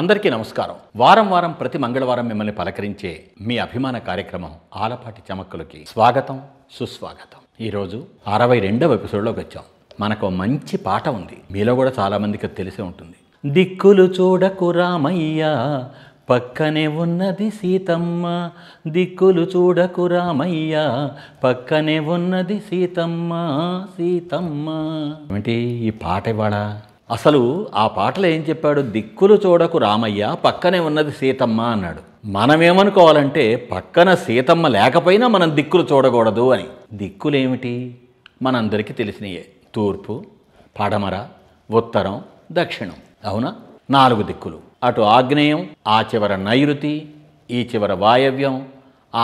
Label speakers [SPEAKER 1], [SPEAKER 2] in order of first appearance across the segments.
[SPEAKER 1] అందరికీ నమస్కారం వారం వారం ప్రతి మంగళవారం మిమ్మల్ని పలకరించే మీ అభిమాన కార్యక్రమం ఆలపాటి చమక్కులకి స్వాగతం సుస్వాగతం ఈరోజు అరవై రెండవ ఎపిసోడ్లోకి వచ్చాం మనకు మంచి పాట ఉంది మీలో కూడా చాలామందికి తెలిసే ఉంటుంది దిక్కులు చూడకు రామయ్య పక్కనే ఉన్నది సీతమ్మ దిక్కులు చూడకు రామయ్య పక్కనే ఉన్నది సీతమ్మ సీతమ్మ ఏమిటి ఈ పాట ఇవాడా అసలు ఆ పాటలు ఏం చెప్పాడు దిక్కులు చూడకు రామయ్య పక్కనే ఉన్నది సీతమ్మ అన్నాడు మనమేమనుకోవాలంటే పక్కన సీతమ్మ లేకపోయినా మనం దిక్కులు చూడకూడదు అని దిక్కులేమిటి మనందరికీ తెలిసినయే తూర్పు పడమర ఉత్తరం దక్షిణం అవునా నాలుగు దిక్కులు అటు ఆగ్నేయం ఆ చివర నైరుతి ఈ చివర వాయవ్యం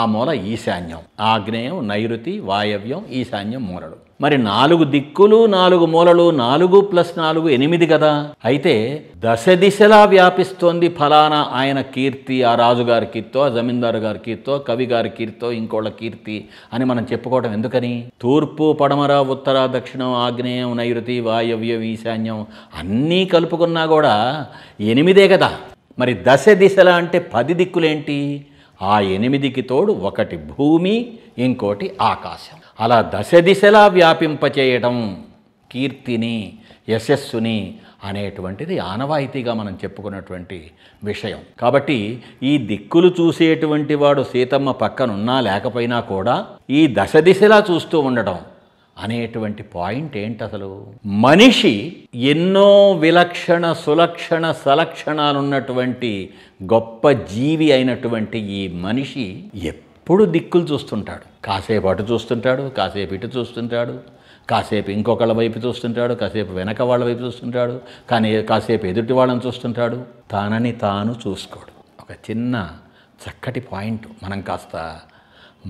[SPEAKER 1] ఆ మూల ఈశాన్యం ఆగ్నేయం నైరుతి వాయవ్యం ఈశాన్యం మూలడు మరి నాలుగు దిక్కులు నాలుగు మూలలు నాలుగు ప్లస్ నాలుగు ఎనిమిది కదా అయితే దశ దిశలా వ్యాపిస్తోంది ఫలానా ఆయన కీర్తి ఆ రాజుగారి కీర్తో ఆ జమీందారు గారి కీర్తో కవి గారి కీర్తో ఇంకోళ్ళ కీర్తి అని మనం చెప్పుకోవటం ఎందుకని తూర్పు పడమర ఉత్తర దక్షిణం ఆగ్నేయం నైరుతి వాయవ్యం ఈశాన్యం అన్నీ కలుపుకున్నా కూడా ఎనిమిదే కదా మరి దశ దిశల అంటే పది దిక్కులేంటి ఆ ఎనిమిదికి తోడు ఒకటి భూమి ఇంకోటి ఆకాశం అలా దశ దిశలా వ్యాపింపచేయడం కీర్తిని యశస్సుని అనేటువంటిది ఆనవాయితీగా మనం చెప్పుకున్నటువంటి విషయం కాబట్టి ఈ దిక్కులు చూసేటువంటి వాడు సీతమ్మ పక్కనున్నా లేకపోయినా కూడా ఈ దశ దిశలా చూస్తూ ఉండడం అనేటువంటి పాయింట్ ఏంటి అసలు మనిషి ఎన్నో విలక్షణ సులక్షణ సలక్షణాలున్నటువంటి గొప్ప జీవి అయినటువంటి ఈ మనిషి ఎప్పుడు దిక్కులు చూస్తుంటాడు కాసేపు అటు చూస్తుంటాడు కాసేపు ఇటు చూస్తుంటాడు కాసేపు ఇంకొకళ్ళ వైపు చూస్తుంటాడు కాసేపు వెనక వాళ్ళ వైపు చూస్తుంటాడు కానీ కాసేపు ఎదుటి వాళ్ళని చూస్తుంటాడు తనని తాను చూసుకోడు ఒక చిన్న చక్కటి పాయింట్ మనం కాస్త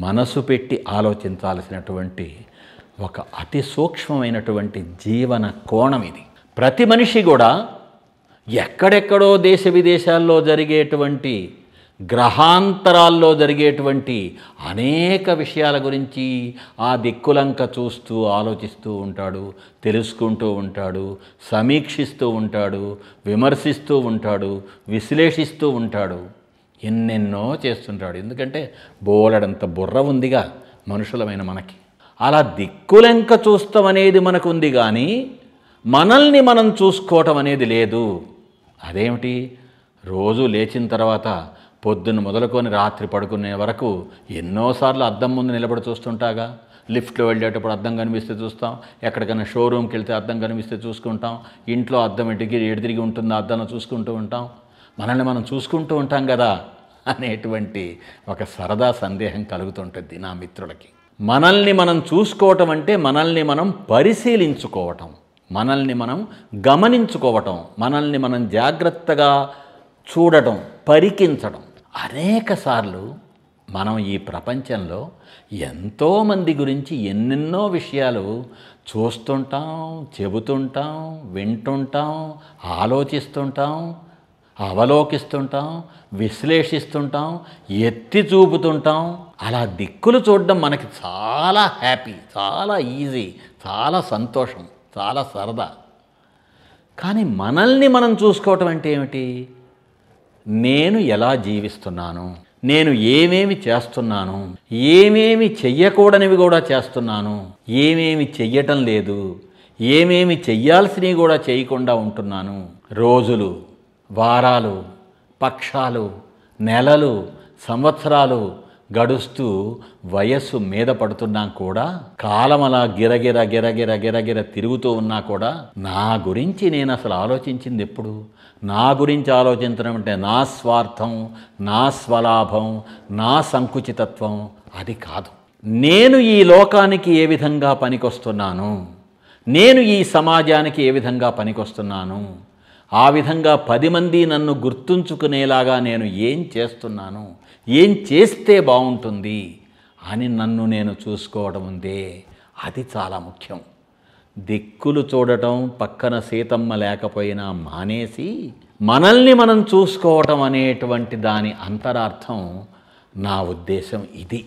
[SPEAKER 1] మనసు పెట్టి ఆలోచించాల్సినటువంటి ఒక అతి సూక్ష్మమైనటువంటి జీవన కోణం ఇది ప్రతి మనిషి కూడా ఎక్కడెక్కడో దేశ విదేశాల్లో జరిగేటువంటి గ్రహాంతరాల్లో జరిగేటువంటి అనేక విషయాల గురించి ఆ దిక్కులంక చూస్తూ ఆలోచిస్తూ ఉంటాడు తెలుసుకుంటూ ఉంటాడు సమీక్షిస్తూ ఉంటాడు విమర్శిస్తూ ఉంటాడు విశ్లేషిస్తూ ఉంటాడు ఎన్నెన్నో చేస్తుంటాడు ఎందుకంటే బోలడంత బుర్ర ఉందిగా మనుషులమైన మనకి అలా దిక్కులెంక చూస్తాం అనేది మనకు ఉంది కానీ మనల్ని మనం చూసుకోవటం అనేది లేదు అదేమిటి రోజు లేచిన తర్వాత పొద్దున్న మొదలుకొని రాత్రి పడుకునే వరకు ఎన్నోసార్లు అద్దం ముందు నిలబడి చూస్తుంటాగా లిఫ్ట్లో వెళ్ళేటప్పుడు అద్దం కనిపిస్తే చూస్తాం ఎక్కడికైనా షోరూమ్కి వెళ్తే అద్దం కనిపిస్తే చూసుకుంటాం ఇంట్లో అద్దం ఎడిగి ఎడిదిరిగి తిరిగి ఉంటుందో అద్దం చూసుకుంటూ ఉంటాం మనల్ని మనం చూసుకుంటూ ఉంటాం కదా అనేటువంటి ఒక సరదా సందేహం కలుగుతుంటుంది నా మిత్రులకి మనల్ని మనం చూసుకోవటం అంటే మనల్ని మనం పరిశీలించుకోవటం మనల్ని మనం గమనించుకోవటం మనల్ని మనం జాగ్రత్తగా చూడటం పరికించడం అనేక సార్లు మనం ఈ ప్రపంచంలో ఎంతోమంది గురించి ఎన్నెన్నో విషయాలు చూస్తుంటాం చెబుతుంటాం వింటుంటాం ఆలోచిస్తుంటాం అవలోకిస్తుంటాం విశ్లేషిస్తుంటాం ఎత్తి చూపుతుంటాం అలా దిక్కులు చూడడం మనకి చాలా హ్యాపీ చాలా ఈజీ చాలా సంతోషం చాలా సరదా కానీ మనల్ని మనం చూసుకోవటం అంటే ఏమిటి నేను ఎలా జీవిస్తున్నాను నేను ఏమేమి చేస్తున్నాను ఏమేమి చెయ్యకూడనివి కూడా చేస్తున్నాను ఏమేమి చెయ్యటం లేదు ఏమేమి చెయ్యాల్సినవి కూడా చేయకుండా ఉంటున్నాను రోజులు వారాలు పక్షాలు నెలలు సంవత్సరాలు గడుస్తూ వయస్సు మీద పడుతున్నా కూడా కాలం అలా గిరగిర గిరగిర గిరగిర తిరుగుతూ ఉన్నా కూడా నా గురించి నేను అసలు ఆలోచించింది ఎప్పుడు నా గురించి ఆలోచించడం అంటే నా స్వార్థం నా స్వలాభం నా సంకుచితత్వం అది కాదు నేను ఈ లోకానికి ఏ విధంగా పనికొస్తున్నాను నేను ఈ సమాజానికి ఏ విధంగా పనికొస్తున్నాను ఆ విధంగా పది మంది నన్ను గుర్తుంచుకునేలాగా నేను ఏం చేస్తున్నాను ఏం చేస్తే బాగుంటుంది అని నన్ను నేను చూసుకోవడం ఉందే అది చాలా ముఖ్యం దిక్కులు చూడటం పక్కన సీతమ్మ లేకపోయినా మానేసి మనల్ని మనం చూసుకోవటం అనేటువంటి దాని అంతరార్థం నా ఉద్దేశం ఇది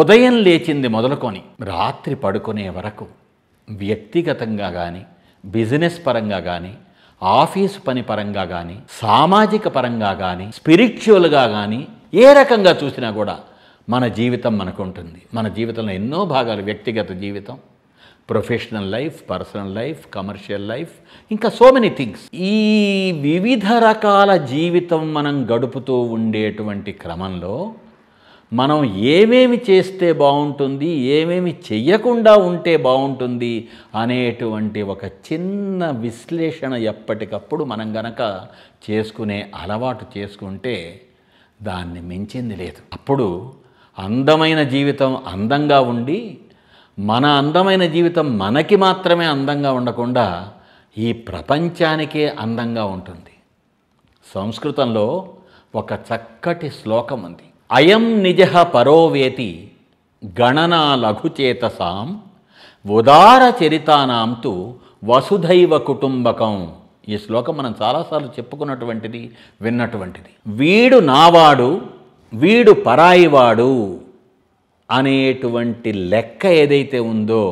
[SPEAKER 1] ఉదయం లేచింది మొదలుకొని రాత్రి పడుకునే వరకు వ్యక్తిగతంగా కానీ బిజినెస్ పరంగా కానీ ఆఫీస్ పని పరంగా కానీ సామాజిక పరంగా కానీ స్పిరిచువల్గా కానీ ఏ రకంగా చూసినా కూడా మన జీవితం మనకు ఉంటుంది మన జీవితంలో ఎన్నో భాగాలు వ్యక్తిగత జీవితం professional life personal life commercial life ఇంకా సో మెనీ థింగ్స్ ఈ వివిధ రకాల జీవితం మనం గడుపుతూ ఉండేటువంటి క్రమంలో మనం ఏమేమి చేస్తే బాగుంటుంది ఏమేమి చెయ్యకుండా ఉంటే బాగుంటుంది అనేటువంటి ఒక చిన్న విశ్లేషణ ఎప్పటికప్పుడు మనం గనక చేసుకునే అలవాటు చేసుకుంటే దాన్ని మించింది లేదు అప్పుడు అందమైన జీవితం అందంగా ఉండి మన అందమైన జీవితం మనకి మాత్రమే అందంగా ఉండకుండా ఈ ప్రపంచానికే అందంగా ఉంటుంది సంస్కృతంలో ఒక చక్కటి శ్లోకం ఉంది అయం నిజ పరోవేతి గణనా లఘుచేతసాం ఉదార తు వసుధైవ కుటుంబకం ఈ శ్లోకం మనం చాలాసార్లు చెప్పుకున్నటువంటిది విన్నటువంటిది వీడు నావాడు వీడు పరాయివాడు అనేటువంటి లెక్క ఏదైతే ఉందో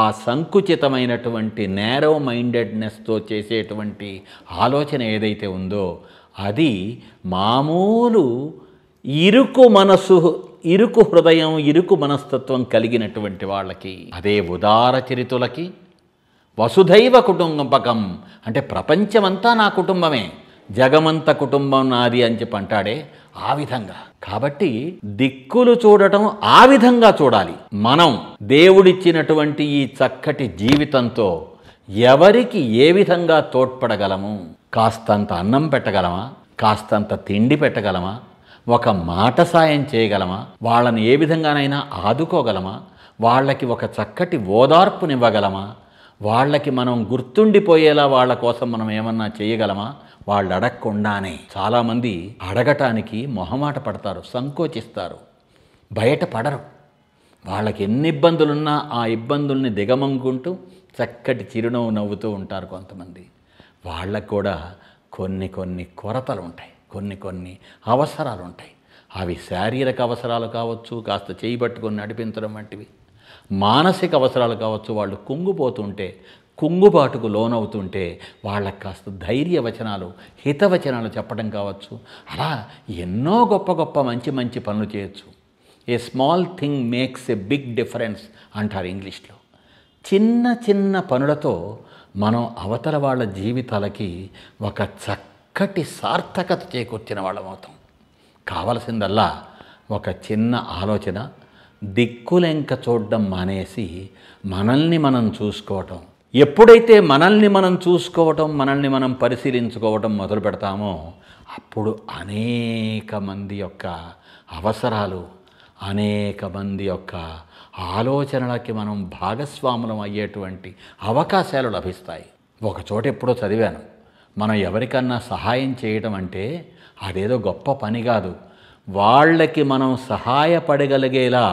[SPEAKER 1] ఆ సంకుచితమైనటువంటి నేరో మైండెడ్నెస్తో చేసేటువంటి ఆలోచన ఏదైతే ఉందో అది మామూలు ఇరుకు మనసు ఇరుకు హృదయం ఇరుకు మనస్తత్వం కలిగినటువంటి వాళ్ళకి అదే ఉదార చరితులకి వసుధైవ కుటుంబకం అంటే ప్రపంచమంతా నా కుటుంబమే జగమంత కుటుంబం నాది అని చెప్పి అంటాడే ఆ విధంగా కాబట్టి దిక్కులు చూడటం ఆ విధంగా చూడాలి మనం దేవుడిచ్చినటువంటి ఈ చక్కటి జీవితంతో ఎవరికి ఏ విధంగా తోడ్పడగలము కాస్తంత అన్నం పెట్టగలమా కాస్తంత తిండి పెట్టగలమా ఒక మాట సాయం చేయగలమా వాళ్ళని ఏ విధంగానైనా ఆదుకోగలమా వాళ్ళకి ఒక చక్కటి ఓదార్పునివ్వగలమా వాళ్ళకి మనం గుర్తుండిపోయేలా వాళ్ళ కోసం మనం ఏమన్నా చేయగలమా వాళ్ళు అడగకుండానే చాలామంది అడగటానికి మొహమాట పడతారు సంకోచిస్తారు బయట పడరు వాళ్ళకి ఎన్ని ఇబ్బందులున్నా ఆ ఇబ్బందుల్ని దిగమంగుంటూ చక్కటి చిరునవ్వు నవ్వుతూ ఉంటారు కొంతమంది వాళ్ళకు కూడా కొన్ని కొన్ని కొరతలు ఉంటాయి కొన్ని కొన్ని అవసరాలు ఉంటాయి అవి శారీరక అవసరాలు కావచ్చు కాస్త చేయి పట్టుకొని నడిపించడం వంటివి మానసిక అవసరాలు కావచ్చు వాళ్ళు కుంగిపోతుంటే కుంగుబాటుకు లోనవుతుంటే వాళ్ళకి కాస్త ధైర్యవచనాలు హితవచనాలు చెప్పడం కావచ్చు అలా ఎన్నో గొప్ప గొప్ప మంచి మంచి పనులు చేయొచ్చు a small thing makes a big difference అంటారు ఇంగ్లీష్లో చిన్న చిన్న పనులతో మనం అవతల వాళ్ళ జీవితాలకి ఒక చక్కటి సార్థకత చేకూర్చిన వాళ్ళం అవుతాం కావలసిందల్లా ఒక చిన్న ఆలోచన దిక్కులెంక చూడడం మానేసి మనల్ని మనం చూసుకోవటం ఎప్పుడైతే మనల్ని మనం చూసుకోవటం మనల్ని మనం పరిశీలించుకోవటం మొదలు పెడతామో అప్పుడు అనేక మంది యొక్క అవసరాలు అనేక మంది యొక్క ఆలోచనలకి మనం భాగస్వాములం అయ్యేటువంటి అవకాశాలు లభిస్తాయి ఒకచోట ఎప్పుడో చదివాను మనం ఎవరికన్నా సహాయం చేయటం అంటే అదేదో గొప్ప పని కాదు వాళ్ళకి మనం సహాయపడగలిగేలా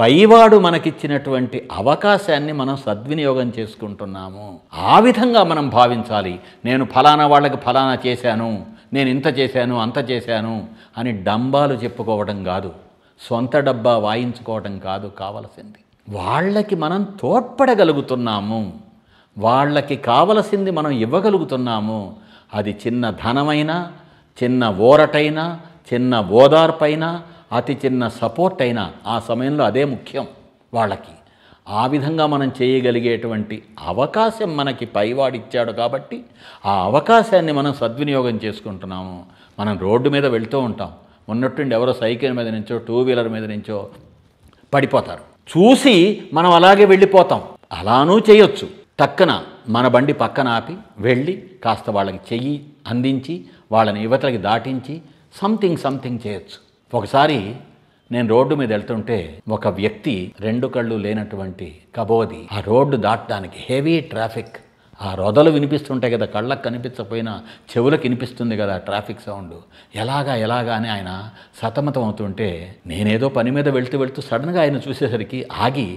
[SPEAKER 1] పైవాడు మనకిచ్చినటువంటి అవకాశాన్ని మనం సద్వినియోగం చేసుకుంటున్నాము ఆ విధంగా మనం భావించాలి నేను ఫలానా వాళ్ళకి ఫలానా చేశాను నేను ఇంత చేశాను అంత చేశాను అని డంబాలు చెప్పుకోవడం కాదు సొంత డబ్బా వాయించుకోవడం కాదు కావలసింది వాళ్ళకి మనం తోడ్పడగలుగుతున్నాము వాళ్ళకి కావలసింది మనం ఇవ్వగలుగుతున్నాము అది చిన్న ధనమైనా చిన్న ఓరటైనా చిన్న ఓదార్పైన అతి చిన్న సపోర్ట్ అయినా ఆ సమయంలో అదే ముఖ్యం వాళ్ళకి ఆ విధంగా మనం చేయగలిగేటువంటి అవకాశం మనకి పైవాడిచ్చాడు కాబట్టి ఆ అవకాశాన్ని మనం సద్వినియోగం చేసుకుంటున్నాము మనం రోడ్డు మీద వెళ్తూ ఉంటాం ఉన్నట్టుండి ఎవరో సైకిల్ మీద నుంచో టూ వీలర్ మీద నుంచో పడిపోతారు చూసి మనం అలాగే వెళ్ళిపోతాం అలానూ చేయొచ్చు తక్కన మన బండి పక్కన ఆపి వెళ్ళి కాస్త వాళ్ళకి చెయ్యి అందించి వాళ్ళని యువతలకి దాటించి సంథింగ్ సంథింగ్ చేయొచ్చు ఒకసారి నేను రోడ్డు మీద వెళ్తుంటే ఒక వ్యక్తి రెండు కళ్ళు లేనటువంటి కబోది ఆ రోడ్డు దాటడానికి హెవీ ట్రాఫిక్ ఆ రొదలు వినిపిస్తుంటాయి కదా కళ్ళకు కనిపించకపోయినా చెవులకు వినిపిస్తుంది కదా ట్రాఫిక్ సౌండ్ ఎలాగా ఎలాగా అని ఆయన సతమతం అవుతుంటే నేనేదో పని మీద వెళ్తూ వెళ్తూ సడన్గా ఆయన చూసేసరికి ఆగి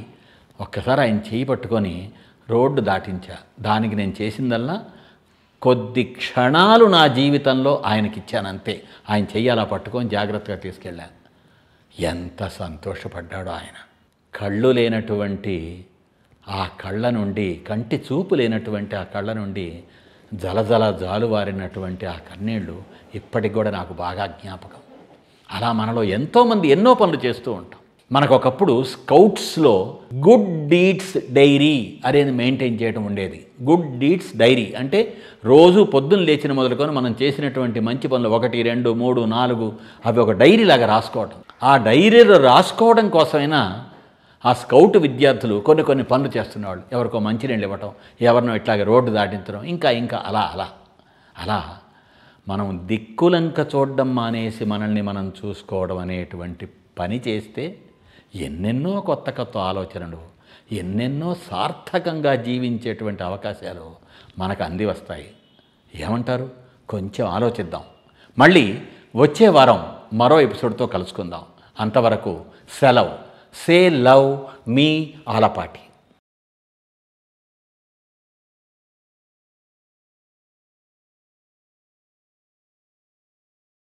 [SPEAKER 1] ఒక్కసారి ఆయన చేయి పట్టుకొని రోడ్డు దాటించా దానికి నేను చేసిందల్లా కొద్ది క్షణాలు నా జీవితంలో ఆయనకిచ్చానంతే ఆయన చెయ్యాలా పట్టుకొని జాగ్రత్తగా తీసుకెళ్ళాను ఎంత సంతోషపడ్డాడో ఆయన కళ్ళు లేనటువంటి ఆ కళ్ళ నుండి కంటి చూపు లేనటువంటి ఆ కళ్ళ నుండి జలజల జాలువారినటువంటి ఆ కన్నీళ్ళు ఇప్పటికి కూడా నాకు బాగా జ్ఞాపకం అలా మనలో ఎంతోమంది ఎన్నో పనులు చేస్తూ ఉంటాం మనకు ఒకప్పుడు స్కౌట్స్లో గుడ్ డీడ్స్ డైరీ అనేది మెయింటైన్ చేయడం ఉండేది గుడ్ డీడ్స్ డైరీ అంటే రోజు పొద్దున్న లేచిన మొదలుకొని మనం చేసినటువంటి మంచి పనులు ఒకటి రెండు మూడు నాలుగు అవి ఒక డైరీ లాగా రాసుకోవటం ఆ డైరీలో రాసుకోవడం కోసమైనా ఆ స్కౌట్ విద్యార్థులు కొన్ని కొన్ని పనులు చేస్తున్నవాళ్ళు ఎవరికో మంచి నీళ్ళు ఇవ్వటం ఎవరినో ఇట్లాగే రోడ్డు దాటించడం ఇంకా ఇంకా అలా అలా అలా మనం దిక్కులంక చూడడం మానేసి మనల్ని మనం చూసుకోవడం అనేటువంటి పని చేస్తే ఎన్నెన్నో కొత్త కొత్త ఆలోచనలు ఎన్నెన్నో సార్థకంగా జీవించేటువంటి అవకాశాలు మనకు అంది వస్తాయి ఏమంటారు కొంచెం ఆలోచిద్దాం మళ్ళీ వచ్చే వారం మరో ఎపిసోడ్తో కలుసుకుందాం అంతవరకు సెలవ్ సే లవ్ మీ ఆలపాటి